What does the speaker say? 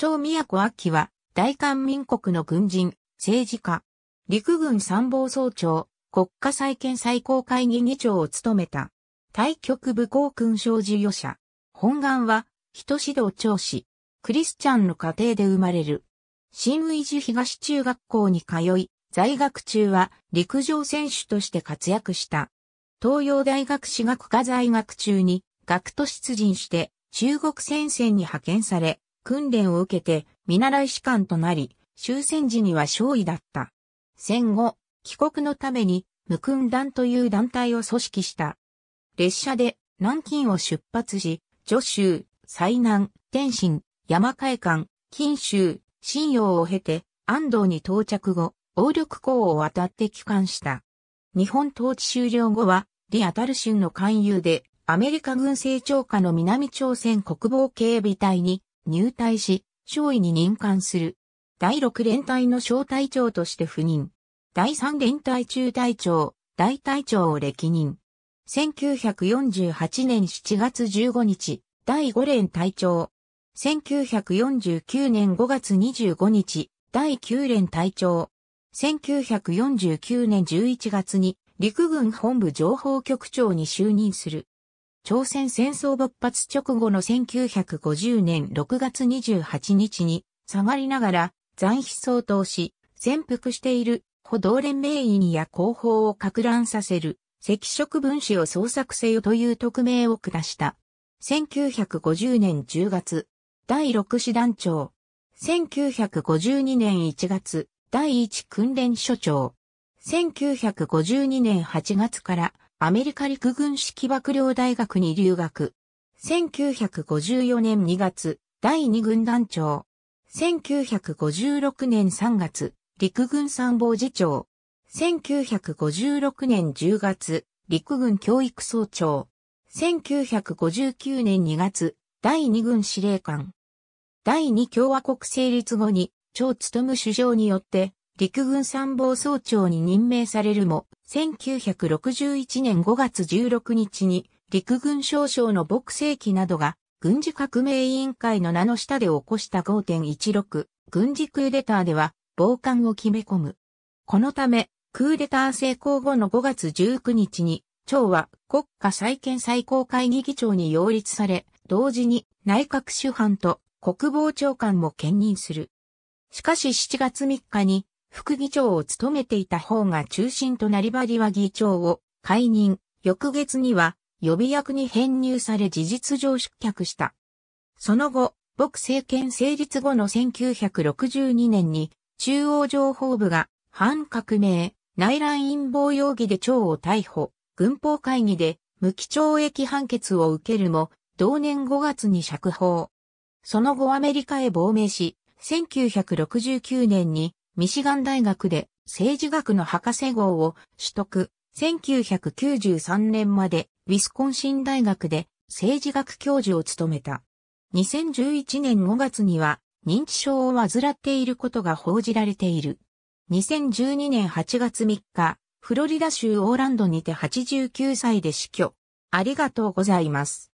長都明は、大韓民国の軍人、政治家、陸軍参謀総長、国家再建最高会議議長を務めた。対局部功勲章授与者。本願は、人指導長子。クリスチャンの家庭で生まれる。新宇治東中学校に通い、在学中は陸上選手として活躍した。東洋大学私学科在学中に学徒出陣して中国戦線に派遣され、訓練を受けて見習い士官となり、終戦時には少尉だった。戦後、帰国のために、無訓団という団体を組織した。列車で南京を出発し、徐州、西南、天津、山海間、金州、新陽を経て、安藤に到着後、王力港を渡って帰還した。日本統治終了後は、リアタルシュンの勧誘で、アメリカ軍政長下の南朝鮮国防警備隊に入隊し、少尉に任官する。第6連隊の小隊長として赴任。第3連隊中隊長、大隊長を歴任。1948年7月15日、第5連隊長。1949年5月25日、第9連隊長。1949年11月に陸軍本部情報局長に就任する。朝鮮戦争勃発直後の1950年6月28日に下がりながら残費相当し、潜伏している歩道連盟員や広報を拡乱させる赤色分子を創作せよという特命を下した。1950年10月、第6師団長。1952年1月、第1訓練所長。1952年8月からアメリカ陸軍式幕僚大学に留学。1954年2月、第2軍団長。1956年3月、陸軍参謀次長。1956年10月、陸軍教育総長。1959年2月、第2軍司令官。第2共和国成立後に、超務首相によって、陸軍参謀総長に任命されるも、1961年5月16日に陸軍少将の牧世紀などが軍事革命委員会の名の下で起こした5.16軍事クーデターでは傍観を決め込む。このため、クーデター成功後の5月19日に、長は国家再建最高会議議長に擁立され、同時に内閣主犯と国防長官も兼任する。しかし7月3日に副議長を務めていた方が中心となりバリは議長を解任、翌月には予備役に編入され事実上出脚した。その後、僕政権成立後の1962年に中央情報部が反革命、内乱陰謀容疑で長を逮捕、軍法会議で無期懲役判決を受けるも、同年5月に釈放。その後アメリカへ亡命し、1969年にミシガン大学で政治学の博士号を取得。1993年までウィスコンシン大学で政治学教授を務めた。2011年5月には認知症を患っていることが報じられている。2012年8月3日、フロリダ州オーランドにて89歳で死去。ありがとうございます。